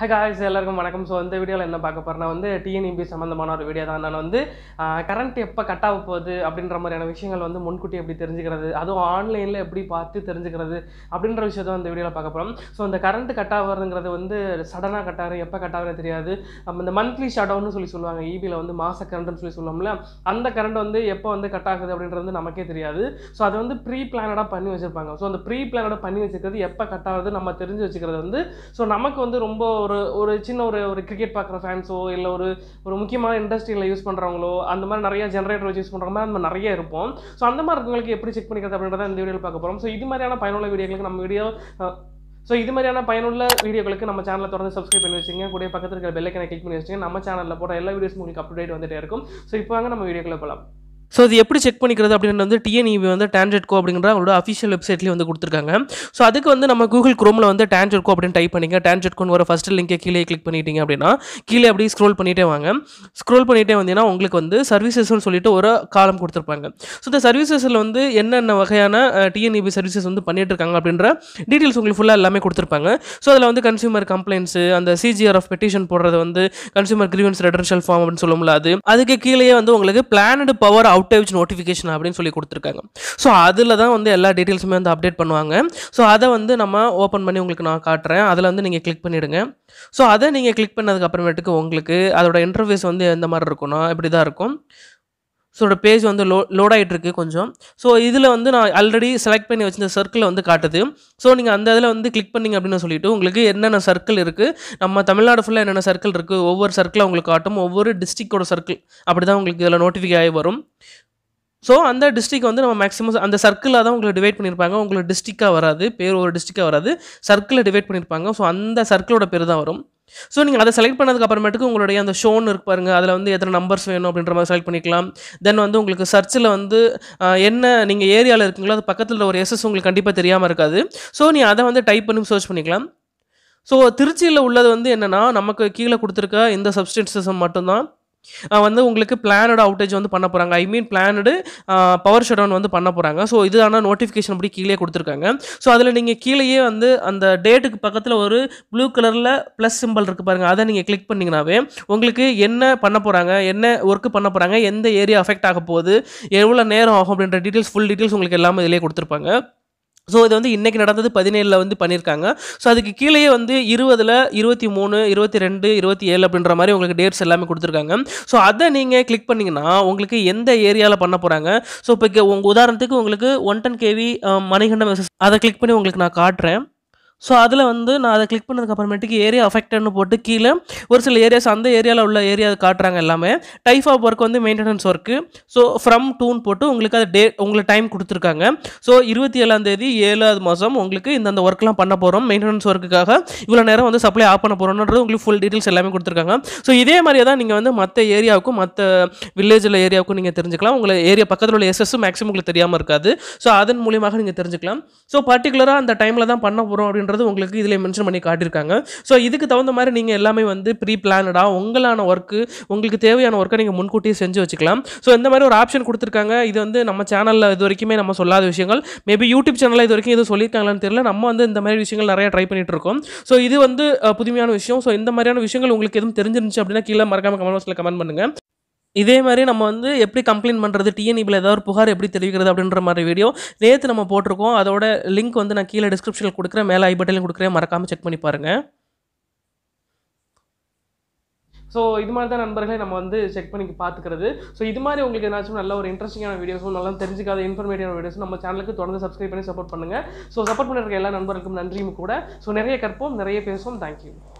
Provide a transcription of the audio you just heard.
hi guys எல்லாருக்கும் வணக்கம் so இந்த வீடியோவில் என்ன பார்க்க போகிறேன்னா வந்து டிஎன்இபி e சம்மந்தமான ஒரு வீடியோ தான் நான் வந்து கரண்ட் எப்போ கட் ஆக போகுது அப்படின்ற மாதிரியான விஷயங்கள் வந்து முன்கூட்டி எப்படி தெரிஞ்சுக்கிறது அதுவும் ஆன்லைனில் எப்படி பார்த்து தெரிஞ்சுக்கிறது அப்படின்ற விஷயத்தை இந்த வீடியோவில் பார்க்க போகிறோம் ஸோ இந்த கரண்ட் கட் ஆகிறதுங்கிறது வந்து சடனாக கட் ஆகிறது எப்போ கட் ஆகுறது தெரியாது நம்ம இந்த மந்த்லி ஷடவுன்னு சொல்லி சொல்லுவாங்க இபியில் e வந்து மாத கரண்ட்னு சொல்லி சொல்லுவோம்ல அந்த கரண்ட் வந்து எப்போ வந்து கட் ஆகுது அப்படின்றது நமக்கே தெரியாது ஸோ அதை வந்து ப்ரீ பிளானடாக பண்ணி வச்சுருப்பாங்க ஸோ அந்த ப்ரீ பிளானடாக பண்ணி வச்சுக்கிறது எப்போ கட் ஆகுது நம்ம தெரிஞ்சு வச்சுக்கிறது வந்து ஸோ நமக்கு வந்து ரொம்ப ஒரு ஒரு சின்ன ஒரு ஒரு கிரிக்கெட் பார்க்குற ஃபேன்ஸோ இல்லை ஒரு ஒரு முக்கியமான இண்டஸ்ட்ரியில் யூஸ் பண்ணுறவங்களோ அந்த மாதிரி நிறைய ஜென்ரேட்டர் வச்சு யூஸ் பண்ணுற மாதிரி நம்ம நிறைய இருப்போம் ஸோ அந்த மாதிரி இருக்கவங்களுக்கு எப்படி செக் பண்ணிக்கிறது அப்படின்றத இந்த வீடியோவில் பார்க்க போகிறோம் ஸோ இது மாதிரியான பயனுள்ள வீடியோக்களுக்கு நம்ம வீடியோ ஸோ இது மாதிரியான பயனுள்ள வீடியோக்களுக்கு நம்ம சேனலை தொடர்ந்து சப்ஸ்கிரைப் பண்ணி வச்சுங்க கூட பக்கத்தில் இருக்கிற பெல்லைக்கனை கிளிக் பண்ணி வச்சுங்க நம்ம சேனலில் போட எல்லா வீடியோஸும் உங்களுக்கு அப்டேட் வந்துகிட்டே இருக்கும் ஸோ இப்போ வாங்க நம்ம வீடியோக்களை போகலாம் ஸோ அது எப்படி செக் பண்ணிக்கிறது அப்படின்னு வந்து டிஎன்இவி e வந்து கோ அப்படிங்கிற அவரோட அஃபிஷியல் வெப்சைட்லேயே வந்து கொடுத்துருக்காங்க ஸோ அதுக்கு வந்து நம்ம கூகுள் க்ரோமில் வந்து கோ அப்படின்னு டைப் பண்ணிங்க கோன் வர ஃபஸ்ட்டு லிங்கை கீழே கிளிக் பண்ணிட்டீங்க அப்படின்னா கீழே அப்படியே ஸ்க்ரோல் பண்ணிகிட்டே வாங்க ஸ்க்ரோல் பண்ணிகிட்டே வந்தீங்கன்னா உங்களுக்கு வந்து சர்வீசஸ்னு சொல்லிட்டு ஒரு காலம் கொடுத்துருப்பாங்க ஸோ இந்த சர்வீசஸில் வந்து என்னென்ன வகையான டிஎன்இபி சர்வீசஸ் e வந்து பண்ணிகிட்டு இருக்காங்க அப்படின்ற டீட்டெயில்ஸ் உங்களுக்கு ஃபுல்லாக எல்லாமே கொடுத்துருப்பாங்க ஸோ அதில் வந்து கன்சியூமர் கம்ப்ளைண்ட்ஸு அந்த சிஜிஆர் ஆஃப் பெட்டிஷன் போடுறது வந்து கன்சியூமர் கிரீவன்ஸ் ரெடன்ஷியல் ஃபார்ம் அப்படின்னு சொல்ல முடியாது அதுக்கு கீழேயே வந்து உங்களுக்கு பிளானடு பவர் அவுட்டேஜ் நோட்டிஃபிகேஷன் அப்படின்னு சொல்லி கொடுத்துருக்காங்க ஸோ அதில் தான் வந்து எல்லா டீட்டெயில்ஸுமே வந்து அப்டேட் பண்ணுவாங்க ஸோ அதை வந்து நம்ம ஓப்பன் பண்ணி உங்களுக்கு நான் காட்டுறேன் அதில் வந்து நீங்கள் கிளிக் பண்ணிவிடுங்க ஸோ அதை நீங்கள் கிளிக் பண்ணதுக்கப்புறமேட்டுக்கு உங்களுக்கு அதோட இன்டர்வியூஸ் வந்து எந்த மாதிரி இருக்கும்னா இப்படி தான் இருக்கும் ஸோ என்னோடய பேஜ் வந்து லோ லோட் இருக்குது கொஞ்சம் ஸோ இதில் வந்து நான் ஆல்ரெடி செலக்ட் பண்ணி வச்சிருந்த சர்க்கிளை வந்து காட்டுது ஸோ நீங்கள் அந்த இதில் வந்து கிளிக் பண்ணிங்க அப்படின்னு சொல்லிட்டு உங்களுக்கு என்னென்ன சர்க்கிள் இருக்குது நம்ம தமிழ்நாடு ஃபுல்லாக என்னென்ன சர்க்கிள் இருக்குது ஒவ்வொரு சர்க்கிளும் உங்களுக்கு காட்டும் ஒவ்வொரு டிஸ்ட்ரிக்டோட சர்க்கிள் அப்படி தான் உங்களுக்கு இதில் நோட்டிஃபிகே ஆகி வரும் ஸோ அந்த டிஸ்ட்ரிக் வந்து நம்ம மேக்ஸிமம் அந்த சர்க்கிளில் தான் உங்களை டிவைட் பண்ணியிருப்பாங்க உங்களுக்கு டிஸ்ட்ரிக்டாக வராது பேர் ஒரு டிஸ்ட்ரிக்டாக வராது சர்க்கிளில் டிவைட் பண்ணியிருப்பாங்க ஸோ அந்த சர்க்கிளோட பேர் தான் வரும் ஸோ நீங்கள் அதை செலக்ட் பண்ணதுக்கு அப்புறமேட்டுக்கு உங்களுடைய அந்த ஷோன்னு இருக்கு பாருங்கள் அதில் வந்து எத்தனை நம்பர்ஸ் வேணும் அப்படின்ற மாதிரி செலக்ட் பண்ணிக்கலாம் தென் வந்து உங்களுக்கு சர்ச்சில் வந்து என்ன நீங்கள் ஏரியாவில் இருக்கீங்களோ அது பக்கத்தில் ஒரு எஸ்எஸ் உங்களுக்கு கண்டிப்பாக தெரியாமல் இருக்காது ஸோ நீ அதை வந்து டைப் பண்ணி சர்ச் பண்ணிக்கலாம் ஸோ திருச்சியில் உள்ளது வந்து என்னென்னா நமக்கு கீழே கொடுத்துருக்க இந்த சப்ஸ்டன்சஸ் மட்டும்தான் வந்து உங்களுக்கு பிளானடு அவுட்டேஜ் வந்து பண்ண போகிறாங்க I mean planned power shutdown வந்து பண்ண போகிறாங்க ஸோ இது ஆனால் நோட்டிஃபிகேஷன் அப்படி கீழே கொடுத்துருக்காங்க ஸோ அதில் நீங்கள் கீழேயே வந்து அந்த டேட்டுக்கு பக்கத்தில் ஒரு ப்ளூ கலரில் ப்ளஸ் சிம்பிள் இருக்குது பாருங்கள் அதை நீங்கள் கிளிக் பண்ணிங்கனாவே உங்களுக்கு என்ன பண்ண போகிறாங்க என்ன ஒர்க் பண்ண போகிறாங்க எந்த ஏரியா அஃபெக்ட் ஆக போகுது எவ்வளோ நேரம் ஆகும் அப்படின்ற டீட்டெயில்ஸ் ஃபுல் டீட்டெயில்ஸ் உங்களுக்கு எல்லாமே இதிலே கொடுத்துருப்பாங்க ஸோ இது வந்து இன்றைக்கி நடந்தது பதினேழில் வந்து பண்ணியிருக்காங்க ஸோ அதுக்கு கீழேயே வந்து இருபதில் இருபத்தி மூணு இருபத்தி ரெண்டு இருபத்தி ஏழு அப்படின்ற மாதிரி உங்களுக்கு டேட்ஸ் எல்லாமே கொடுத்துருக்காங்க ஸோ அதை நீங்கள் கிளிக் பண்ணிங்கன்னா உங்களுக்கு எந்த ஏரியாவில் பண்ண போகிறாங்க ஸோ இப்போ உங்கள் உதாரணத்துக்கு உங்களுக்கு ஒன் டென் கேவி மணிகண்டம் அதை கிளிக் பண்ணி உங்களுக்கு நான் காட்டுறேன் ஸோ அதில் வந்து நான் அதை கிளிக் பண்ணதுக்கு அப்புறமேட்டுக்கு ஏரியா அஃபெக்டட்னு போட்டு கீழே ஒரு சில ஏரியாஸ் அந்த ஏரியாவில் உள்ள ஏரியா காட்டுறாங்க எல்லாமே டைப் ஆஃப் ஒர்க் வந்து மெயின்டெனன்ஸ் ஒர்க்கு ஸோ ஃப்ரம் டூன் போட்டு உங்களுக்கு அது டே உங்களுக்கு டைம் கொடுத்துருக்காங்க ஸோ இருபத்தி ஏழாந்தேதி ஏழாவது மாதம் உங்களுக்கு இந்தந்த ஒர்க்லாம் பண்ண போகிறோம் மெயின்டெனன்ஸ் ஒர்க்குக்காக இவ்வளோ நேரம் வந்து சப்ளை ஆஃப் பண்ண போகிறோன்றது உங்களுக்கு ஃபுல் டீட்டெயில்ஸ் எல்லாமே கொடுத்துருக்காங்க ஸோ இதே மாதிரியே தான் நீங்கள் வந்து மற்ற ஏரியாவுக்கும் மற்ற வில்லேஜில் ஏரியாவுக்கும் நீங்கள் தெரிஞ்சுக்கலாம் உங்களை ஏரியா பக்கத்தில் உள்ள எஸ்எஸ் மேக்ஸிமம் உங்களுக்கு தெரியாமல் இருக்காது ஸோ அதன் மூலியமாக நீங்கள் தெரிஞ்சுக்கலாம் ஸோ பர்டிகுலராக அந்த டைமில் தான் பண்ண போகிறோம் அப்படின்னு அப்படின்றது உங்களுக்கு இதில் மென்ஷன் பண்ணி காட்டியிருக்காங்க ஸோ இதுக்கு தகுந்த மாதிரி நீங்கள் எல்லாமே வந்து ப்ரீ பிளானடாக உங்களான ஒர்க்கு உங்களுக்கு தேவையான ஒர்க்கை நீங்கள் முன்கூட்டியே செஞ்சு வச்சுக்கலாம் ஸோ இந்த மாதிரி ஒரு ஆப்ஷன் கொடுத்துருக்காங்க இது வந்து நம்ம சேனலில் இது வரைக்குமே நம்ம சொல்லாத விஷயங்கள் மேபி யூடியூப் சேனலில் இது வரைக்கும் எதுவும் சொல்லியிருக்காங்களான்னு தெரியல நம்ம வந்து இந்த மாதிரி விஷயங்கள் நிறையா ட்ரை பண்ணிகிட்டு இருக்கோம் ஸோ இது வந்து புதுமையான விஷயம் ஸோ இந்த மாதிரியான விஷயங்கள் உங்களுக்கு எதுவும் தெரிஞ்சிருந்துச்சு அப்படின்னா கீழே மறக்காமல் கமெண்ட் பாக்ஸில் கமெண்ட் பண்ணுங்கள் இதே மாதிரி நம்ம வந்து எப்படி கம்ப்ளைண்ட் பண்ணுறது டிஎன்இபியில் ஏதாவது ஒரு புகார் எப்படி தெரிவிக்கிறது அப்படின்ற மாதிரி வீடியோ நேற்று நம்ம போட்டிருக்கோம் அதோட லிங்க் வந்து நான் கீழே டிஸ்கிரிப்ஷனில் கொடுக்குறேன் மேலே ஐபட்டிலையும் கொடுக்குறேன் மறக்காமல் செக் பண்ணி பாருங்கள் ஸோ இது மாதிரி தான் நண்பர்களே நம்ம வந்து செக் பண்ணி பார்த்துக்கிறது ஸோ இது மாதிரி உங்களுக்கு ஏதாச்சும் நல்ல ஒரு இன்ட்ரெஸ்டிங்கான வீடியோஸும் நல்லா தெரிஞ்சிக்காத இன்ஃபர்மேட்டிவ் வீடியோஸும் நம்ம சேனலுக்கு தொடர்ந்து சப்ஸ்கிரைப் பண்ணி சப்போர்ட் பண்ணுங்கள் ஸோ சப்போர்ட் பண்ணுற எல்லா நண்பர்களுக்கும் நன்றியும் கூட ஸோ நிறைய கற்போம் நிறைய பேசுவோம் தேங்க்யூ